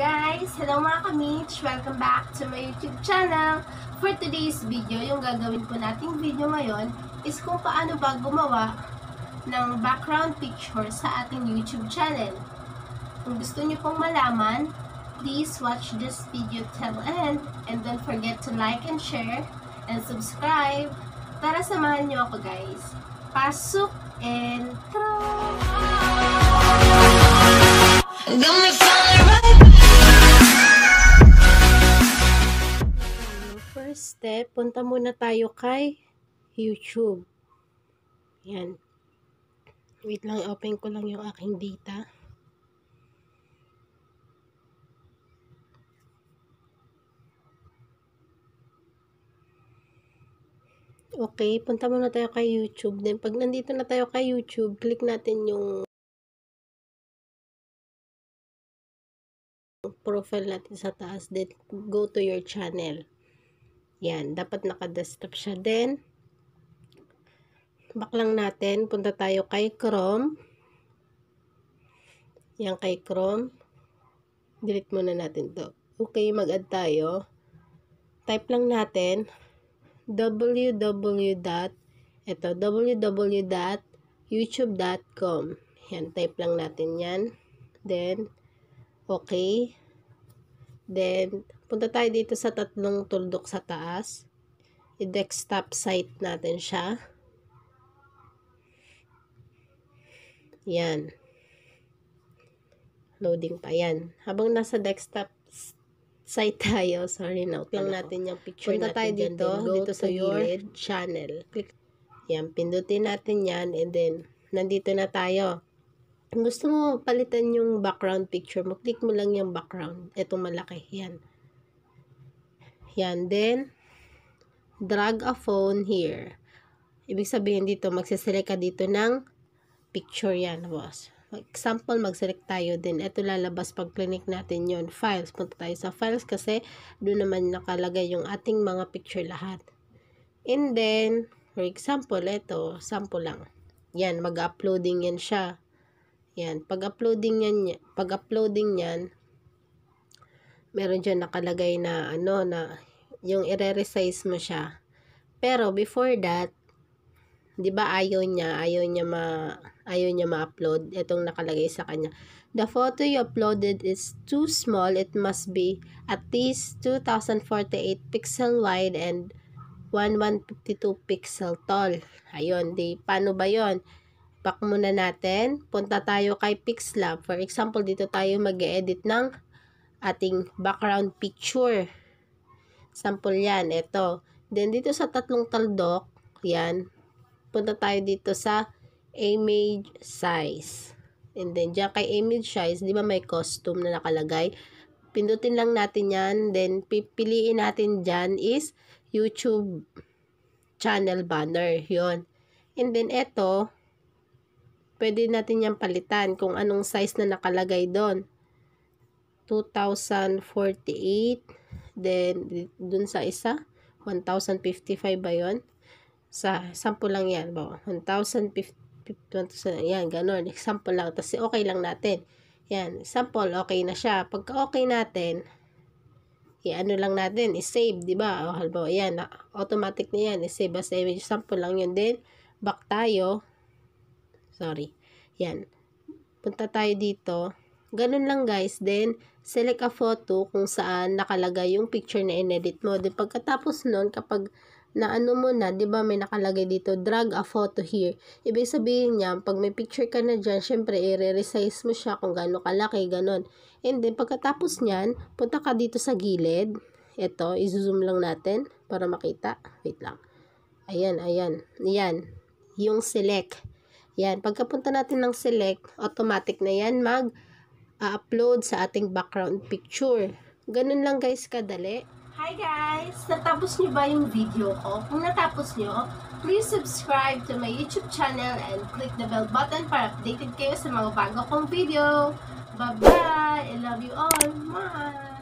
guys! Hello mga kamits! Welcome back to my YouTube channel! For today's video, yung gagawin po nating video ngayon is kung paano ba gumawa ng background picture sa ating YouTube channel. Kung gusto nyo pong malaman, please watch this video till end and don't forget to like and share and subscribe. para samahan nyo ako guys! Pasok and tara! step, punta muna tayo kay YouTube. Yan. Wait lang, open ko lang yung aking data. Okay, punta muna tayo kay YouTube. Then, pag nandito na tayo kay YouTube, click natin yung profile natin sa taas. Then, go to your channel. Yan, dapat naka-desktop siya. din. back lang natin. Punta tayo kay Chrome. Yan kay Chrome. Delete muna natin to. Okay, mag-add tayo. Type lang natin www. Ito, www.youtube.com. Yan, type lang natin yan. Then, okay. Then, Punta tayo dito sa tatlong tuldok sa taas. I-desktop site natin siya. Yan. Loading pa yan. Habang nasa desktop site tayo, sorry, note lang natin yung picture Punta natin. Punta tayo dito, dyan, dito sa your gilid, channel. Click. Yan, pindutin natin yan and then nandito na tayo. Kung gusto mo palitan yung background picture mo, click mo lang yung background. Itong malaki, yan. Yan, then, drag a phone here. Ibig sabihin dito, magsiselect ka dito ng picture yan, boss. Example, mag-select tayo din. Ito lalabas pag clinic natin yon Files. Punta tayo sa files kasi doon naman nakalagay yung ating mga picture lahat. And then, for example, ito, sample lang. Yan, mag-uploading yan siya. Yan, pag-uploading yan, pag-uploading yan, meron dyan nakalagay na ano na yung i-resize mo siya. Pero before that, 'di ba ayaw niya, ayaw niya ma ayaw niya ma-upload itong nakalagay sa kanya. The photo you uploaded is too small. It must be at least 2048 pixel wide and 1152 pixel tall. Ayun, di paano ba 'yon? Back muna natin. Punta tayo kay Pixlab. For example, dito tayo mag-edit ng ating background picture. Sample yan, ito. Then, dito sa tatlong taldok, yan, punta tayo dito sa image size. And then, dyan kay image size, di ba may costume na nakalagay? Pindutin lang natin yan. Then, pipiliin natin dyan is YouTube channel banner. yon And then, ito, pwede natin yan palitan kung anong size na nakalagay doon. 2048 Then, dun sa isa, 1,055 ba yun? Sa, sample lang yan. ba 1,050, 1,000, yan, ganun. Example lang. kasi okay lang natin. Yan, sample, okay na siya. Pagka okay natin, i-ano lang natin, i-save, di ba? O halimbawa, yan, automatic na yan, i-save as image. Sample lang yun. Then, back tayo. Sorry. Yan. Punta tayo dito. Ganun lang guys. Then, select a photo kung saan nakalagay yung picture na inedit mo. Then, pagkatapos nun, kapag naano mo na, di ba may nakalagay dito, drag a photo here. Ibig sabihin niya, pag may picture ka na dyan, syempre, i-resize mo siya kung gano'ng kalaki, ganun. And then, pagkatapos niyan, punta ka dito sa gilid. Ito, i-zoom lang natin para makita. Wait lang. Ayan, ayan. Ayan. Yung select. Yan. Pagkapunta natin ng select, automatic na yan mag- a-upload sa ating background picture. Ganun lang guys kadali. Hi guys! Natapos niyo ba yung video ko? Kung natapos niyo, please subscribe to my YouTube channel and click the bell button para updated kayo sa mga bago kong video. Bye-bye! I love you all! Bye!